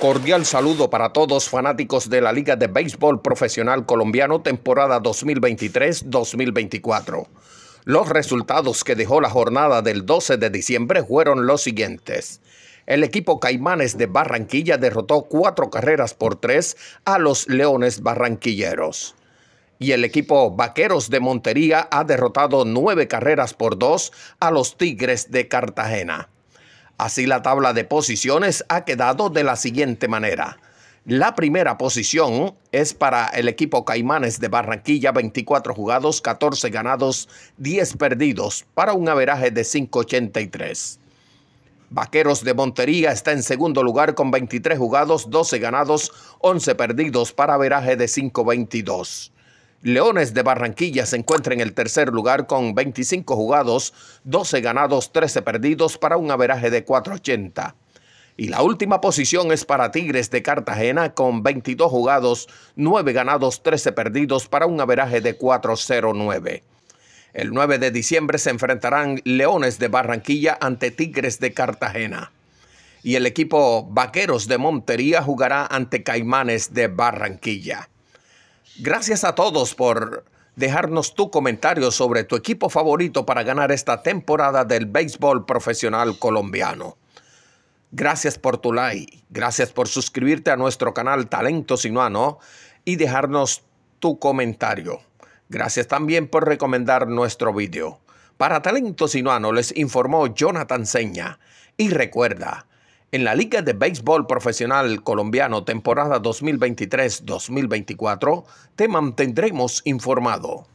Cordial saludo para todos fanáticos de la Liga de Béisbol Profesional Colombiano temporada 2023-2024. Los resultados que dejó la jornada del 12 de diciembre fueron los siguientes. El equipo Caimanes de Barranquilla derrotó cuatro carreras por tres a los Leones Barranquilleros. Y el equipo Vaqueros de Montería ha derrotado nueve carreras por dos a los Tigres de Cartagena. Así la tabla de posiciones ha quedado de la siguiente manera. La primera posición es para el equipo Caimanes de Barranquilla, 24 jugados, 14 ganados, 10 perdidos, para un averaje de 5.83. Vaqueros de Montería está en segundo lugar con 23 jugados, 12 ganados, 11 perdidos, para averaje de 5.22. Leones de Barranquilla se encuentra en el tercer lugar con 25 jugados, 12 ganados, 13 perdidos para un averaje de 480. Y la última posición es para Tigres de Cartagena con 22 jugados, 9 ganados, 13 perdidos para un averaje de 409. El 9 de diciembre se enfrentarán Leones de Barranquilla ante Tigres de Cartagena. Y el equipo Vaqueros de Montería jugará ante Caimanes de Barranquilla. Gracias a todos por dejarnos tu comentario sobre tu equipo favorito para ganar esta temporada del béisbol profesional colombiano. Gracias por tu like, gracias por suscribirte a nuestro canal Talento Sinuano y dejarnos tu comentario. Gracias también por recomendar nuestro video. Para Talento Sinuano les informó Jonathan Seña. Y recuerda, en la Liga de Béisbol Profesional Colombiano temporada 2023-2024 te mantendremos informado.